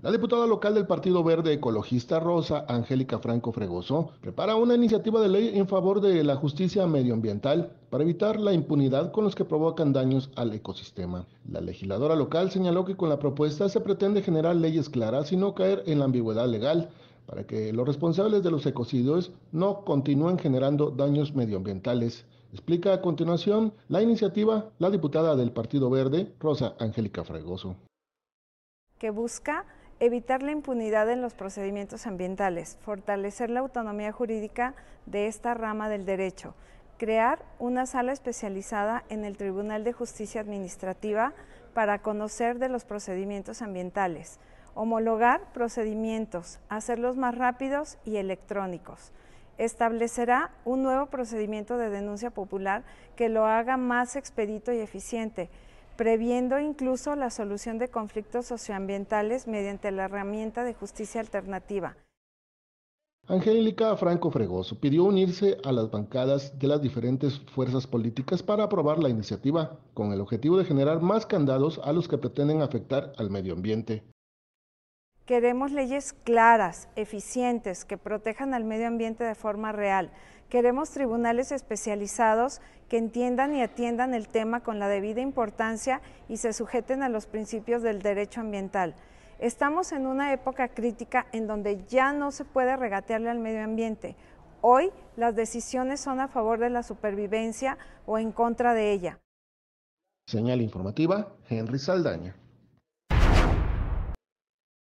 La diputada local del Partido Verde Ecologista Rosa, Angélica Franco Fregoso, prepara una iniciativa de ley en favor de la justicia medioambiental para evitar la impunidad con los que provocan daños al ecosistema. La legisladora local señaló que con la propuesta se pretende generar leyes claras y no caer en la ambigüedad legal para que los responsables de los ecocidios no continúen generando daños medioambientales. Explica a continuación la iniciativa la diputada del Partido Verde, Rosa Angélica Fregoso. busca evitar la impunidad en los procedimientos ambientales, fortalecer la autonomía jurídica de esta rama del derecho, crear una sala especializada en el Tribunal de Justicia Administrativa para conocer de los procedimientos ambientales, homologar procedimientos, hacerlos más rápidos y electrónicos. Establecerá un nuevo procedimiento de denuncia popular que lo haga más expedito y eficiente previendo incluso la solución de conflictos socioambientales mediante la herramienta de justicia alternativa. Angélica Franco Fregoso pidió unirse a las bancadas de las diferentes fuerzas políticas para aprobar la iniciativa, con el objetivo de generar más candados a los que pretenden afectar al medio ambiente. Queremos leyes claras, eficientes, que protejan al medio ambiente de forma real. Queremos tribunales especializados que entiendan y atiendan el tema con la debida importancia y se sujeten a los principios del derecho ambiental. Estamos en una época crítica en donde ya no se puede regatearle al medio ambiente. Hoy las decisiones son a favor de la supervivencia o en contra de ella. Señal informativa, Henry Saldaña.